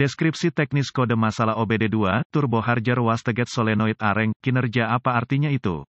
Deskripsi teknis kode masalah OBD2, turbo harger was solenoid areng, kinerja apa artinya itu?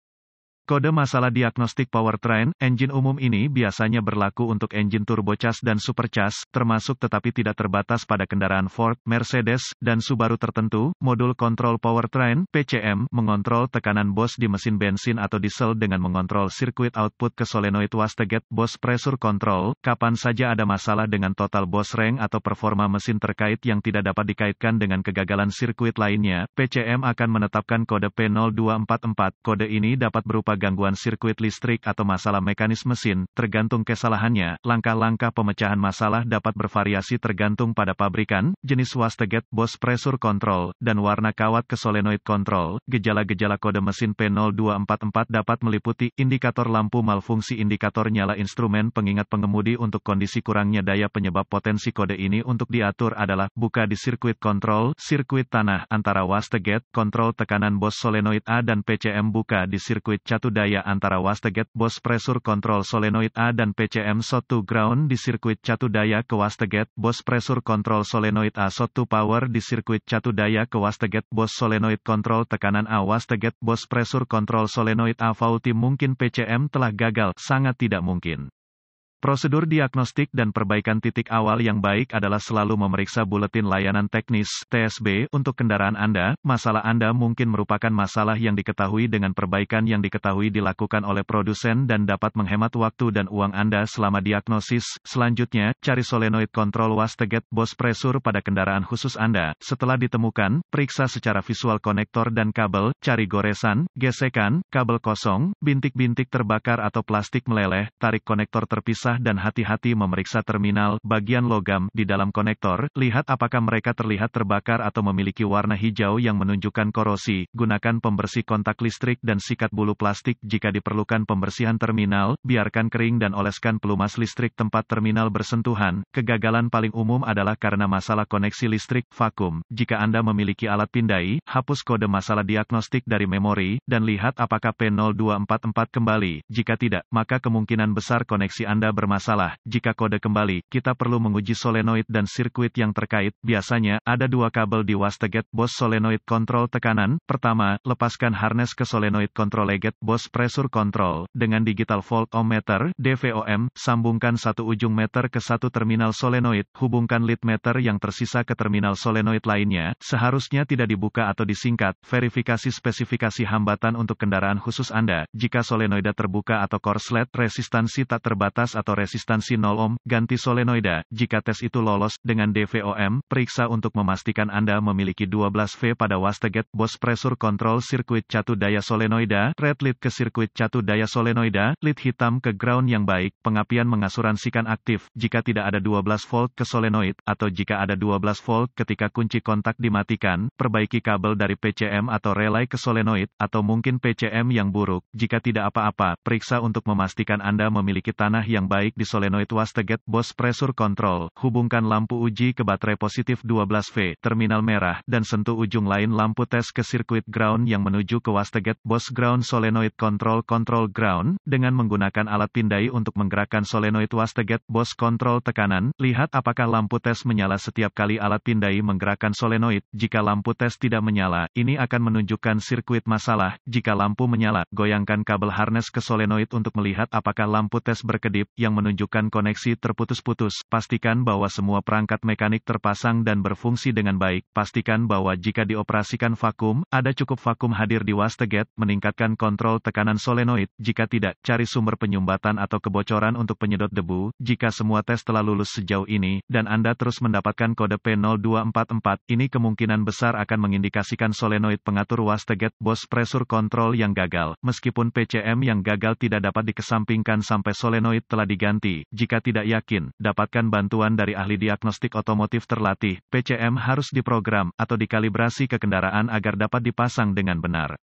Kode masalah diagnostik powertrain, engine umum ini biasanya berlaku untuk engine turbocas dan supercas, termasuk tetapi tidak terbatas pada kendaraan Ford, Mercedes, dan Subaru tertentu. Modul kontrol powertrain (PCM) mengontrol tekanan bos di mesin bensin atau diesel dengan mengontrol sirkuit output ke solenoid wastegate, bos pressure control. Kapan saja ada masalah dengan total bos rank atau performa mesin terkait yang tidak dapat dikaitkan dengan kegagalan sirkuit lainnya, PCM akan menetapkan kode P0244. Kode ini dapat berupa gangguan sirkuit listrik atau masalah mekanisme mesin, tergantung kesalahannya. Langkah-langkah pemecahan masalah dapat bervariasi tergantung pada pabrikan, jenis wastegate, bos pressure control, dan warna kawat ke solenoid control. Gejala-gejala kode mesin P0244 dapat meliputi indikator lampu malfungsi indikator nyala instrumen pengingat pengemudi untuk kondisi kurangnya daya penyebab potensi kode ini untuk diatur adalah buka di sirkuit kontrol, sirkuit tanah antara wastegate, kontrol tekanan bos solenoid A dan PCM buka di sirkuit cat satu daya antara wastegate, Boss Pressure Control Solenoid A dan pcm SOTU Ground di sirkuit catu daya ke wastegate, Boss Pressure Control Solenoid a SOTU Power di sirkuit catu daya ke wastegate, Boss Solenoid Control tekanan A wasteget Boss Pressure Control Solenoid A faulty mungkin PCM telah gagal, sangat tidak mungkin. Prosedur diagnostik dan perbaikan titik awal yang baik adalah selalu memeriksa buletin layanan teknis (TSB) untuk kendaraan Anda. Masalah Anda mungkin merupakan masalah yang diketahui dengan perbaikan yang diketahui dilakukan oleh produsen dan dapat menghemat waktu dan uang Anda selama diagnosis. Selanjutnya, cari solenoid kontrol wastegate bos pressure pada kendaraan khusus Anda. Setelah ditemukan, periksa secara visual konektor dan kabel, cari goresan, gesekan, kabel kosong, bintik-bintik terbakar atau plastik meleleh, tarik konektor terpisah dan hati-hati memeriksa terminal bagian logam di dalam konektor, lihat apakah mereka terlihat terbakar atau memiliki warna hijau yang menunjukkan korosi, gunakan pembersih kontak listrik dan sikat bulu plastik jika diperlukan pembersihan terminal, biarkan kering dan oleskan pelumas listrik tempat terminal bersentuhan, kegagalan paling umum adalah karena masalah koneksi listrik, vakum, jika Anda memiliki alat pindai, hapus kode masalah diagnostik dari memori, dan lihat apakah P0244 kembali, jika tidak, maka kemungkinan besar koneksi Anda ber bermasalah, jika kode kembali, kita perlu menguji solenoid dan sirkuit yang terkait. Biasanya, ada dua kabel di wastegate, bos solenoid kontrol tekanan. Pertama, lepaskan harness ke solenoid kontrol leget, bos pressure control, dengan digital volt DVOM, sambungkan satu ujung meter ke satu terminal solenoid, hubungkan lead meter yang tersisa ke terminal solenoid lainnya, seharusnya tidak dibuka atau disingkat, verifikasi spesifikasi hambatan untuk kendaraan khusus Anda, jika solenoida terbuka atau korslet, resistansi tak terbatas atau atau resistansi 0 ohm, ganti solenoida. Jika tes itu lolos, dengan DVOM, periksa untuk memastikan Anda memiliki 12V pada wastegate, bos pressure control sirkuit catu daya solenoida, red lead ke sirkuit catu daya solenoida, lead hitam ke ground yang baik, pengapian mengasuransikan aktif, jika tidak ada 12 volt ke solenoid, atau jika ada 12 volt ketika kunci kontak dimatikan, perbaiki kabel dari PCM atau relay ke solenoid, atau mungkin PCM yang buruk, jika tidak apa-apa, periksa untuk memastikan Anda memiliki tanah yang baik di solenoid wastegate bos Pressure Control, hubungkan lampu uji ke baterai positif 12V, terminal merah, dan sentuh ujung lain lampu tes ke sirkuit ground yang menuju ke wastegate bos Ground Solenoid Control Control Ground, dengan menggunakan alat pindai untuk menggerakkan solenoid wastegate bos Control tekanan, lihat apakah lampu tes menyala setiap kali alat pindai menggerakkan solenoid, jika lampu tes tidak menyala, ini akan menunjukkan sirkuit masalah, jika lampu menyala, goyangkan kabel harness ke solenoid untuk melihat apakah lampu tes berkedip, yang menunjukkan koneksi terputus-putus. Pastikan bahwa semua perangkat mekanik terpasang dan berfungsi dengan baik. Pastikan bahwa jika dioperasikan vakum, ada cukup vakum hadir di wastegate, meningkatkan kontrol tekanan solenoid. Jika tidak, cari sumber penyumbatan atau kebocoran untuk penyedot debu. Jika semua tes telah lulus sejauh ini, dan Anda terus mendapatkan kode P0244, ini kemungkinan besar akan mengindikasikan solenoid pengatur wastegate bos pressure control yang gagal. Meskipun PCM yang gagal tidak dapat dikesampingkan sampai solenoid telah diganti. Jika tidak yakin, dapatkan bantuan dari ahli diagnostik otomotif terlatih. PCM harus diprogram atau dikalibrasi ke kendaraan agar dapat dipasang dengan benar.